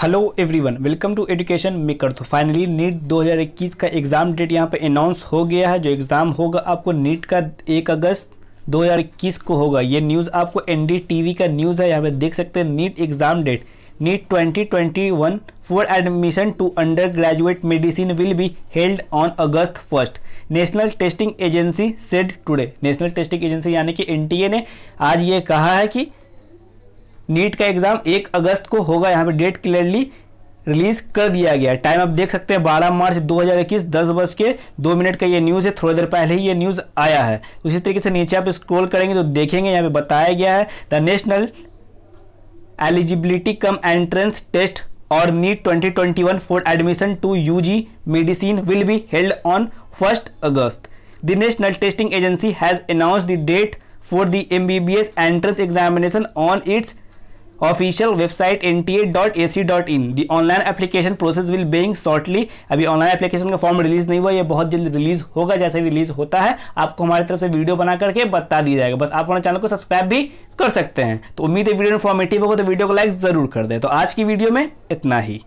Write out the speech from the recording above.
hello everyone welcome to education maker तो finally NEET 2021 का exam date यहां पे अनाउंस हो गया है जो एग्ज़ाम होगा आपको नीट का एक अगस्त 2021 को होगा ये न्यूज़ आपको एनडीटीवी का न्यूज़ है यहां पे देख सकते हैं NEET exam date NEET 2021 for admission to under graduate medicine will be held on August first National Testing Agency said today National Testing Agency यानी कि एन ने आज ये कहा है कि नीट का एग्जाम एक अगस्त को होगा यहाँ पे डेट क्लियरली रिलीज कर दिया गया टाइम आप देख सकते हैं 12 मार्च 2021 दस बज के दो मिनट का ये न्यूज़ है थोड़ी देर पहले ही ये न्यूज़ आया है उसी तरीके से नीचे आप स्क्रॉल करेंगे तो देखेंगे यहाँ पे बताया गया है the National Eligibility cum Entrance Test और NEET 2021 for admission to UG medicine will be held on first August the National Testing Agency has announce the date for the M B B S entrance examination on its official website N T A dot A C dot in the online application process will being shortly अभी online application का form release नहीं हुआ ये बहुत जल्द release होगा जैसे release होता है आपको हमारी तरफ से वीडियो बना करके बता दिया जाएगा बस आप हमारे चैनल को सब्सक्राइब भी कर सकते हैं तो उम्मीद है वीडियो इन्फॉर्मेटिव होगा तो वीडियो को लाइक जरूर कर दें तो आज की वीडियो में इतना ही